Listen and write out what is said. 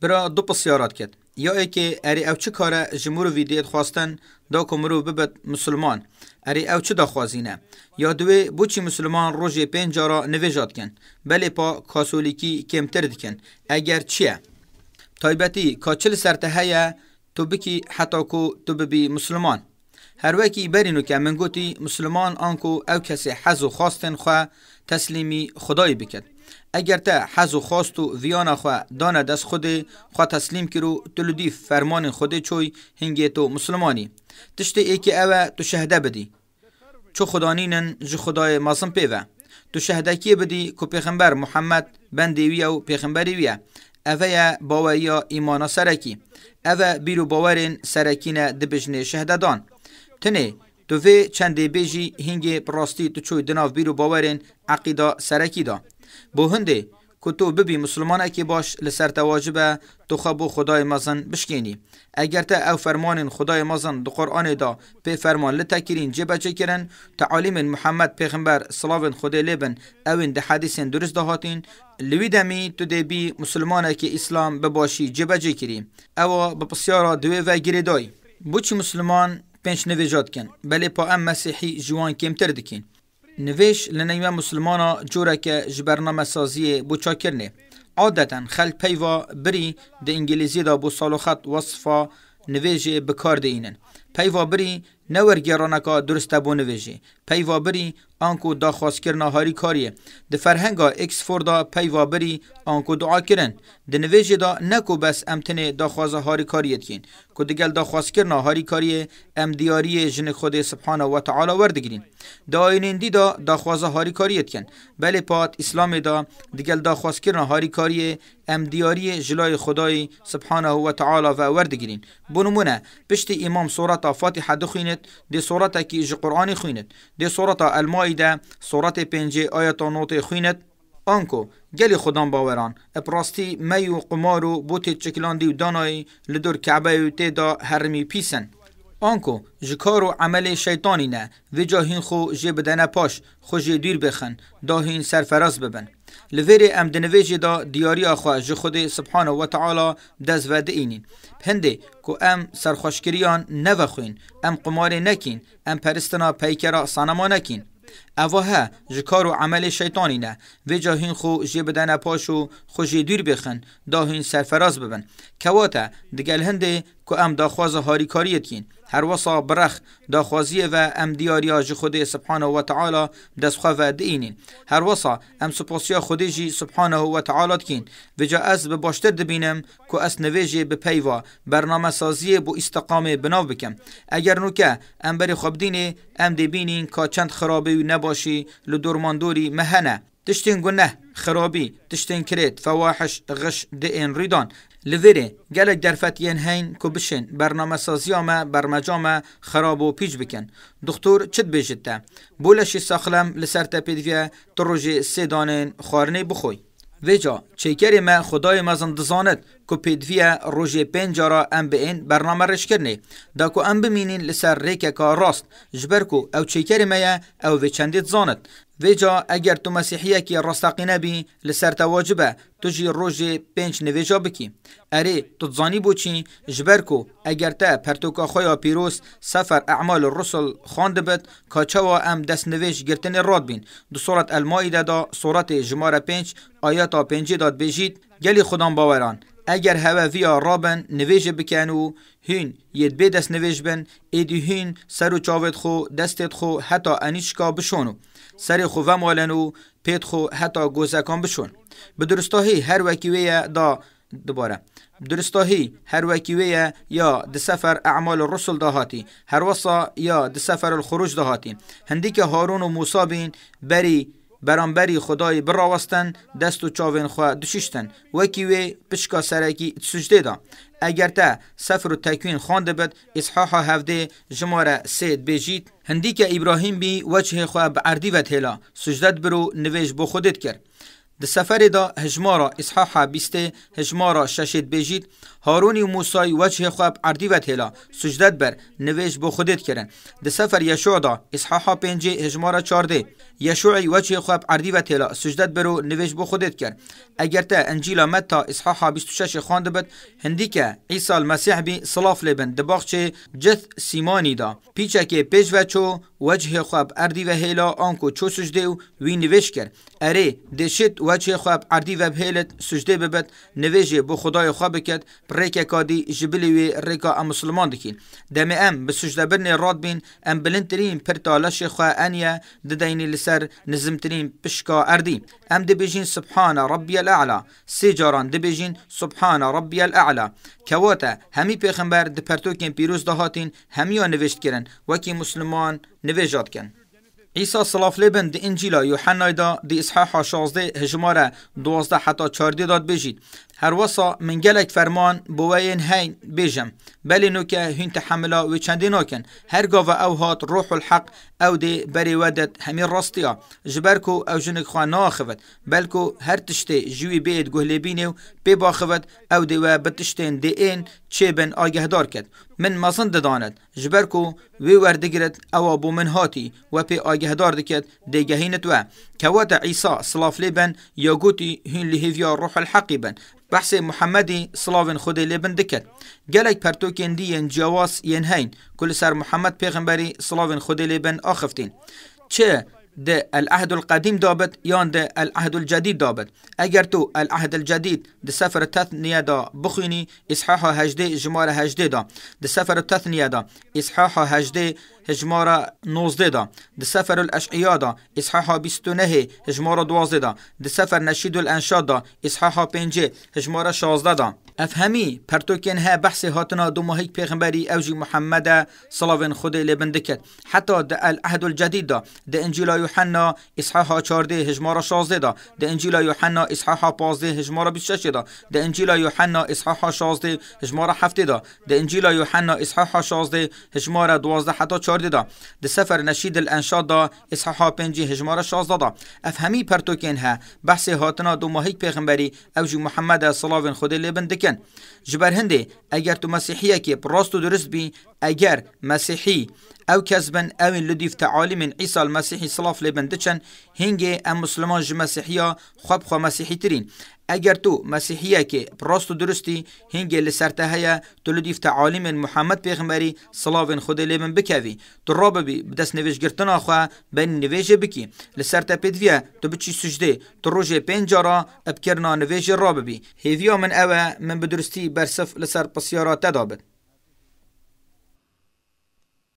برا دو پسیارات کت یا ای که اری او چه کاره جمهور ویدیت خواستن دا کمرو ببت مسلمان اری او چه دا خوازینه یا دوی بوچی مسلمان روژ پینجارا نویجات کن بلی پا کاسولیکی کمتر دکن اگر چیه تایبتی کاچل سرتهیه تو بکی حتا کو تو ببی مسلمان هر وکی برینو که من گوتی مسلمان آنکو او کسی حز و خواستن خواه تسلیمی خدای بکد اگر تا حز و خواست و ویان خو دانه دست خود خو تسلیم کرو تلودی فرمان خود چوی هنگی تو مسلمانی تشتی ای که اوه تو شهده بدی چو خدانینن جو خدای ماسم پیوه تو شهدکی بدی که پیغمبر محمد بندیوی و پیغمبریویه اوه باوریا ایمانا سرکی اوه بیرو باورین سرکینه دبجنه شهددان تنه تو وی چندی بیجی هنگی براستی تو چوی دناف بیرو باورین عقیده سرکی دا بو هندی کو تو ببی مسلمان کی باش لسر تواجب تو خب خدای مزن بشکینی اگر تا او فرمان خدای مزن دو قرآن دا پی فرمان لتکرین جبه چکرن تعالیم محمد پیغمبر صلاو خدای لبن اوین ده حدیثین درست دهاتین لوی دمی تو دی بی مسلمان کی اسلام بباشی جبه چکری او بپسیارا دوی و گریدای بوچ مسلمان پنج نویجات کن بلی پا ام مسیحی جوان کمتر دکین نویش لنیمه مسلمانا جوره که جبرنامه سازی بو چاکرنه عادتا خل پیوا بری د انگلیزی دا بو سالو خط وصفا نویج بکار دینن پیوا بری نه ورګرانکا درسته بو نویجی پیوابری آنکو دا خواستکرنا هاری کاریه د فرهنگا اکسفوردا پیوابری آنکو دعا کرن د نویجی دا نکو بس امتنه دا خوازه هاری کاریت کین کو دگل دا خواستکرنا هاری کاریه ام دیاری جن خود سبحانه و تعالی وردگیرین دا اینندی دا دا خوازه هاری کاریت کن بله پات اسلام دا دگل دا خواستکرنا هاری کاریه ام دیاری جلای خدای سبحانه و تعالی و وردگیرین بنمونه پشت امام سورت فاتحه دخوینه در دی صورت کی ج قرآن خویند دی صورت المائده صورت پنج آیت نوت خویند آنکو گلی خودان باوران اپراستی می و قمار و بوت چکلاندی و دانایی لدور کعبه و تیدا هرمی پیسن آنکو جکار و عمل شیطانی نه و جاهین خو جه بدنه پاش خو جه دیر بخن داهین سرفراز ببن لویر ام د نویجه دا دیاری اخو ج خود سبحانه و تعالی دز ود اینین هنده کو ام سرخوشگریان نه خوین ام قمار نکین ام پرستنا پیکرا سنما نکین اوها جکار و عمل شیطانی نه و جاهین خو جی بدن پاشو خو جی دور بخن داهین سرفراز ببن کواتا دگل هنده که ام داخواز کین هر وصا برخ داخوازیه و ام از خود سبحانه و تعالی دستخواه و دینین هر وصا ام سپاسیا خودی جی سبحانه و تعالی کین و جا از به باشتر دبینم که از نویجی به پیوا برنامه سازی بو استقامه بناو بکم اگر نوکه ام بری خواب دین ام دبینین که چند خرابه و نباشی لدورماندوری مهنه تشتین گنه، خرابی، تشتین کرد، فواحش غش دین ریدان، لذره گلک گرفتین هین کو بشین برنامه سازیامه برمجامه خراب و پیچ بکن دکتور چت بیجت ده بولشی ساخلم لسر تپیدویه تو روژه خارنی بخوی ویجا چیکری ما خدای مزن دزانت کو پیدویه روژه پینجا را ام این برنامه رش کرنه دا کو ام بمینین لسر ریکه کا راست جبر کو او چیکر میا او وچندیت زاند ویجا اگر تو مسیحیه کی راستقی نبی لسر تواجبه تو جی روژه پنج نویجا بکی اره تو تزانی چین جبر کو اگر تا پرتوکا خویا پیروس سفر اعمال رسل خانده بد کاچوا ام دست نویج گرتن راد بین دو صورت المایی دا صورت جمار پنج آیاتا پنجی داد بجید گلی خودان باوران اگر هوا ویا رابن نویج بکن و هین ید بی دست نویج بن ایدی هین سر و چاوید خو دستید خو حتا انیشکا بشونو سر خو و و پیت خو حتی گوزکان بشون به درستاهی هر وکیوی دا دوباره درستاهی هر وکیوی یا د سفر اعمال الرسل دهاتی هر وصا یا د سفر الخروج دهاتی هندی که هارون و موسا بین بری برانبری خدای براوستن دست و چاوین خواه دششتن وکی وی پشکا سرکی سجده دا اگر تا سفر و تکوین خوانده بد اصحاح هفته جماره سید بیجید هندی که ابراهیم بی وجه خواه بعردی و تیلا سجدت برو نویش بو خودت کرد د سفر دا هجمارا اصحاح 20 هجمارا ششید بجید هارونی و موسای وجه خواب عردی و تیلا سجدت بر نویش بو خودت کرن د سفر یشوع دا اصحاح 5 هجمارا 14 یشوع وجه خواب عردی و تیلا سجدت برو نویش بو خودت کرد اگر ته انجیل متا اصحاح 26 خواند بد هندی که عیسی المسیح بی صلاف لبن د باغچه جث سیمانی دا پیچکه پیش و چو وجه خواب عردی و هیلا آنکو چو سجده و وی نویش کرد اره دشت وچه خواب عردی و بهیلت سجده ببت نویجی بو خدای خواب بکد ریکا کادی جبلی وی ریکا ام مسلمان دکین دمی ام بسجده برنی راد بین ام بلندترین پرتالش خواه انیا ددینی لسر نزمترین پشکا عردی ام دبیجین سبحان ربی الاعلا سی جاران دبیجین سبحان ربی الاعلا کواتا همی پیخنبر دپرتوکین پیروز دهاتین همیان نویشت کرن وکی مسلمان نویجات کن عیسی سلاف لبن دی انجیلا یوحنای دا دی اصحاح 16 هجماره 12 حتی 14 داد بجید هر هەروەسا منگەلێک فەرمان بۆیەن هەین بێژم بەلی نوکە هین تحملا و چندی هر گاو او هات روح الحق او دی بری ودت ڕۆح الحەق ئەو او جنگ خواه ناخفت بلکو هر تشتی جوی بید بەلکو هەر تشتێ باخفت او دی و بتشتین دی این دێوە بن آگه دار کد من مزن دەدانێت جبر کو وی وردگرد او بو من هاتی و پی آگه دار دکد دی گهینت و کوات کەواتە ئیسا سلافلێ بن گوتی هین لە روح الحقی بن بحث محمدی سلاوین خودی لبن دکد گلک پرتوکین دیین جواس ین هین کل سر محمد پیغمبری سلاوین خودی لبن آخفتین چه ده العهد القدیم دابد يان ده العهد الجدید دابد اگر تو العهد الجدید ده سفر تثنیه دا بخوینی اصحاح هجده جمار هجده دا ده سفر تثنیه دا اصحاح هجده هجمارة 19 دا دي سفر الأشعياء دا إصحاحا 29 هجمارة 12 دا دي سفر نشيد الأنشاد دا إصحاحا 5 هجمارة 16 دا افهمی پرتوکین ها بحث هاتنا دو ماهی پیغمبری اوجی محمد صلاوین خود لبند کرد حتی ده العهد الجدید ده ده انجیل یوحنا اصحاح 14 هجمار 16 ده ده انجیل یوحنا اصحاح 15 هجمار 26 ده ده انجیل یوحنا اصحاح 16 هجمار 7 ده ده انجیل یوحنا اصحاح 16 12 حتی 14 چارده دا د سفر نشید الانشاد دا اصحاح پنجی هجمار شازده دا افهمی پرتوکین ها بحث هاتنا دو ماهیک پیغمبری او جو محمد صلاوین خود لبن دکن جبر هنده اگر تو مسیحیه که راست و درست بی اگر مسیحی او کسبن او لدیف تعالیم عیسی المسیحی صلاف لبن دچن هنگه ام مسلمان جو مسیحیا خواب خوا مسیحی ترین اگر تو مسیحیه که راست و درستی هنگه لسرته هیا تو لدیف تعالیم محمد پیغمبری صلاوین خود لیبن بکوی تو را ببی بدست نویش گرتن آخوا بین نویجه بکی لسرته پدویه تو بچی سجده تو روژه پینجارا ابکرنا نویجه را ببی هیویا من اوه من بدرستی برصف لسر پسیارات دابد